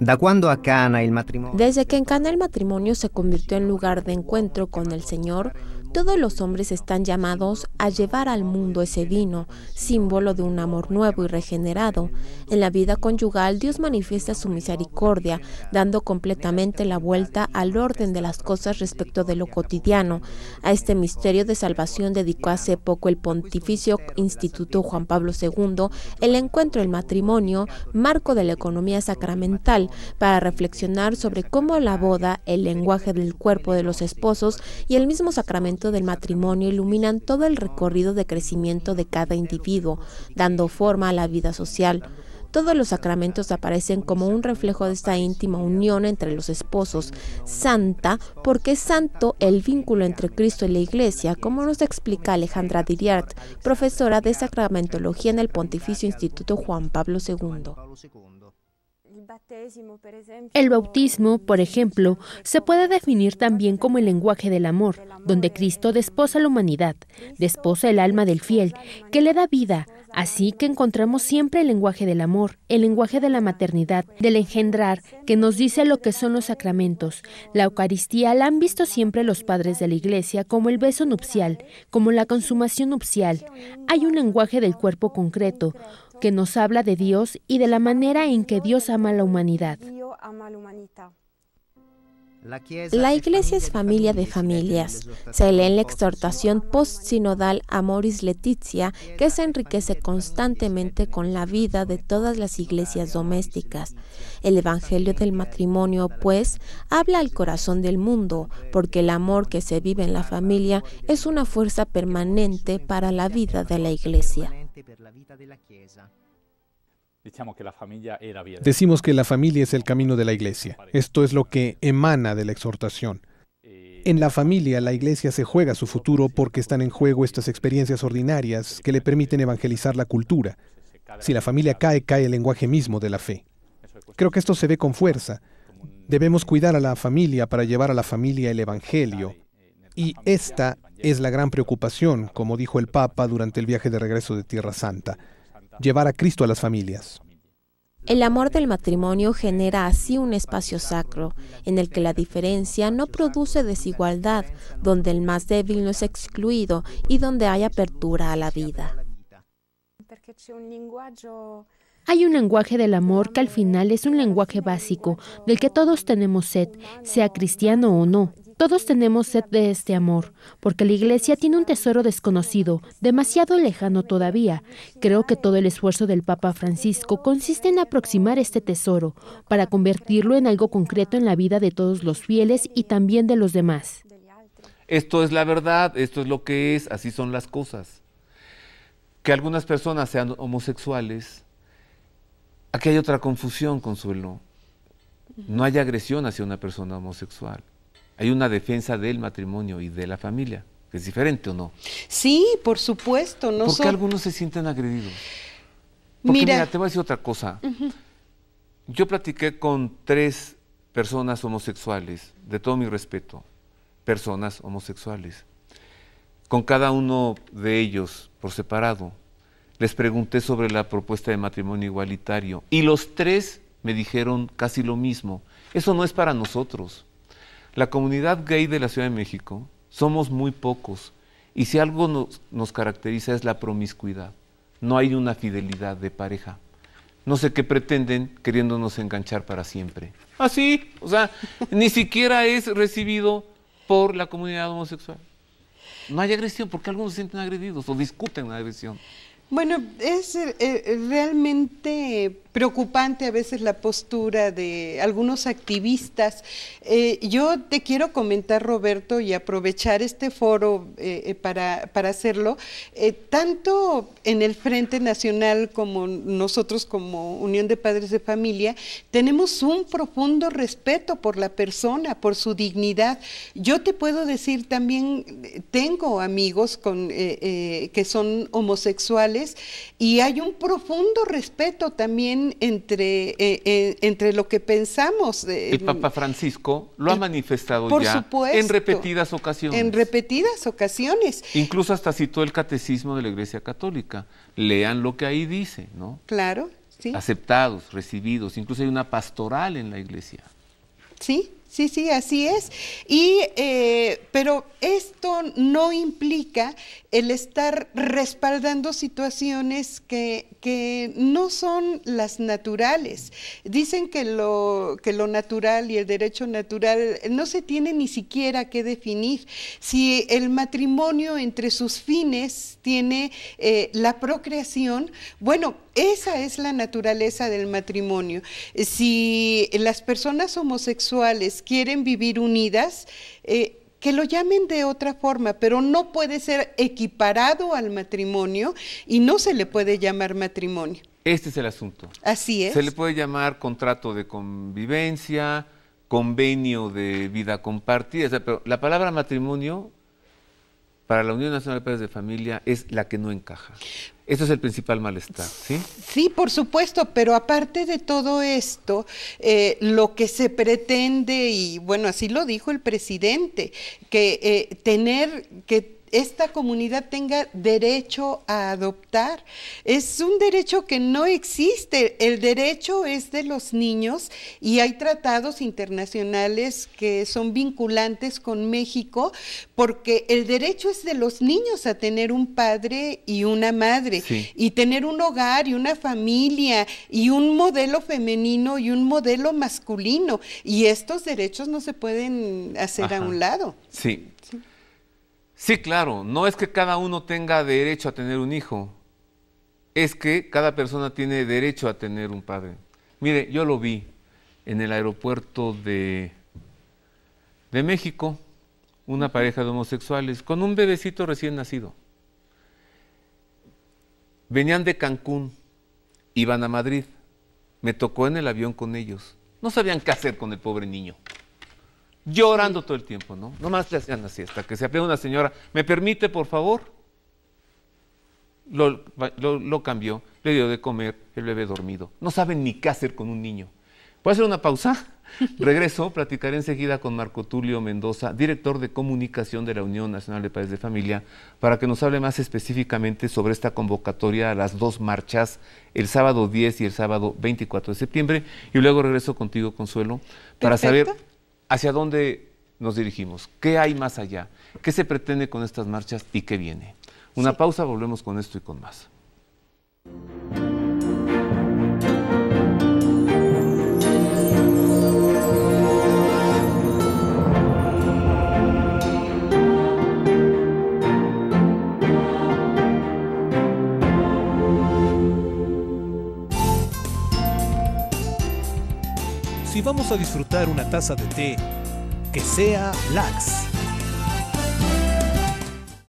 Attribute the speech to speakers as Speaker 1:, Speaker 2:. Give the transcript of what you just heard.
Speaker 1: Da cuándo a Cana el matrimonio.
Speaker 2: Desde que en Cana el matrimonio se convirtió en lugar de encuentro con el Señor, todos los hombres están llamados a llevar al mundo ese vino, símbolo de un amor nuevo y regenerado. En la vida conyugal, Dios manifiesta su misericordia, dando completamente la vuelta al orden de las cosas respecto de lo cotidiano. A este misterio de salvación dedicó hace poco el Pontificio Instituto Juan Pablo II el encuentro el matrimonio, marco de la economía sacramental, para reflexionar sobre cómo la boda, el lenguaje del cuerpo de los esposos y el mismo sacramento del matrimonio iluminan todo el recorrido de crecimiento de cada individuo, dando forma a la vida social. Todos los sacramentos aparecen como un reflejo de esta íntima unión entre los esposos, santa, porque es santo el vínculo entre Cristo y la Iglesia, como nos explica Alejandra Diriart, profesora de sacramentología en el Pontificio Instituto Juan Pablo II. El bautismo, por ejemplo,
Speaker 3: se puede definir también como el lenguaje del amor, donde Cristo desposa la humanidad, desposa el alma del fiel, que le da vida. Así que encontramos siempre el lenguaje del amor, el lenguaje de la maternidad, del engendrar, que nos dice lo que son los sacramentos. La Eucaristía la han visto siempre los padres de la Iglesia como el beso nupcial, como la consumación nupcial. Hay un lenguaje del cuerpo concreto, que nos habla de Dios
Speaker 2: y de la manera en que Dios ama a la humanidad. La Iglesia es familia de familias. Se lee en la exhortación post-sinodal Amoris Letizia que se enriquece constantemente con la vida de todas las iglesias domésticas. El Evangelio del matrimonio, pues, habla al corazón del mundo, porque el amor que se vive en la familia es una fuerza permanente para la vida de la Iglesia.
Speaker 1: Decimos que la familia es el camino de la iglesia. Esto es lo que emana de la exhortación. Eh, en la familia, la iglesia se juega su futuro porque están en juego estas experiencias ordinarias que le permiten evangelizar la cultura. Si la familia cae, cae el lenguaje mismo de la fe. Creo que esto se ve con fuerza. Debemos cuidar a la familia para llevar a la familia el Evangelio. Y esta es la gran preocupación, como dijo el Papa durante el viaje de regreso de Tierra Santa, llevar a Cristo a las familias.
Speaker 2: El amor del matrimonio genera así un espacio sacro, en el que la diferencia no produce desigualdad, donde el más débil no es excluido y donde hay apertura a la vida. Hay un
Speaker 3: lenguaje del amor que al final es un lenguaje básico, del que todos tenemos sed, sea cristiano o no. Todos tenemos sed de este amor, porque la Iglesia tiene un tesoro desconocido, demasiado lejano todavía. Creo que todo el esfuerzo del Papa Francisco consiste en aproximar este tesoro, para convertirlo en algo concreto en la vida de todos los fieles y también de los demás.
Speaker 1: Esto es la verdad, esto es lo que es, así son las cosas. Que algunas personas sean homosexuales, aquí hay otra confusión, Consuelo. No hay agresión hacia una persona homosexual hay una defensa del matrimonio y de la familia, que es diferente o no. Sí,
Speaker 4: por supuesto. No ¿Por algunos se sienten agredidos?
Speaker 1: mira, te voy a decir otra cosa. Yo platiqué con tres personas homosexuales, de todo mi respeto, personas homosexuales. Con cada uno de ellos por separado, les pregunté sobre la propuesta de matrimonio igualitario y los tres me dijeron casi lo mismo. Eso no es para nosotros. La comunidad gay de la Ciudad de México somos muy pocos y si algo nos, caracteriza es la promiscuidad. No hay una fidelidad de pareja. No sé qué pretenden queriéndonos enganchar para siempre. Así, ¿Ah, o sea, ni siquiera es recibido por la comunidad homosexual. No hay agresión, porque algunos se sienten agredidos o discuten la agresión.
Speaker 4: Bueno, es eh, eh, realmente preocupante a veces la postura de algunos activistas. Eh, yo te quiero comentar, Roberto, y aprovechar este foro para, para, hacerlo, tanto en el Frente Nacional como nosotros como Unión de Padres de Familia, tenemos un profundo respeto por la persona, por su dignidad. Yo te puedo decir también, tengo amigos con, que son homosexuales, y hay un profundo respeto también entre, eh, eh, entre lo que pensamos. el mm, Papa
Speaker 1: Francisco lo ha manifestado ya en repetidas ocasiones. En
Speaker 4: repetidas ocasiones.
Speaker 1: Incluso hasta citó el catecismo de la Iglesia Católica. Lean lo que ahí dice, ¿no?
Speaker 4: Claro. Sí.
Speaker 1: aceptados, recibidos, incluso hay una pastoral en la iglesia.
Speaker 4: Sí, Sí, sí, así es. Y, eh, pero esto no implica el estar respaldando situaciones que, no son las naturales. Dicen que lo, lo natural y el derecho natural no se tiene ni siquiera que definir. Si el matrimonio entre sus fines tiene eh, la procreación, bueno, esa es la naturaleza del matrimonio. Si las personas homosexuales quieren vivir unidas, eh, que lo llamen de otra forma, pero no puede ser equiparado al matrimonio y no se le puede llamar matrimonio.
Speaker 1: Este es el asunto. Así es. Se le puede llamar contrato de convivencia, convenio de vida compartida, pero la palabra matrimonio para la Unión Nacional de Padres de Familia es la que no encaja. Ese es el principal malestar, ¿sí?
Speaker 4: Sí, por supuesto, pero aparte de todo esto, eh, lo que se pretende, y bueno, así lo dijo el presidente, que eh, tener que esta comunidad tenga derecho a adoptar. Es un derecho que no existe. El derecho es de los niños y hay tratados internacionales que son vinculantes con México porque el derecho es de los niños a tener un padre y una madre y tener un hogar y una familia y un modelo femenino y un modelo masculino. Y estos derechos no se pueden hacer a un lado.
Speaker 1: Sí, Sí, claro, no es que cada uno tenga derecho a tener un hijo, es que cada persona tiene derecho a tener un padre. Mire, yo lo vi en el aeropuerto de, de México, una pareja de homosexuales con un bebecito recién nacido. Venían de Cancún, iban a Madrid. Me tocó en el avión con ellos. No sabían qué hacer con el pobre niño llorando todo el tiempo, ¿no? Nomás le hacían así hasta que se aprieta una señora, ¿me permite, por favor? Lo, lo, cambió, le dio de comer, el bebé dormido. No saben ni qué hacer con un niño. ¿Puedo hacer una pausa? Regreso, platicaré enseguida con Marco Tulio Mendoza, director de comunicación de la Unión Nacional de Padres de Familia, para que nos hable más específicamente sobre esta convocatoria a las dos marchas, el sábado 10 y el sábado 24 de septiembre. Y luego regreso contigo, Consuelo, para saber ¿hacia dónde nos dirigimos? ¿Qué hay más allá? ¿Qué se pretende con estas marchas y qué viene? Una pausa, volvemos con esto y con más. vamos a disfrutar una taza de té que sea lax.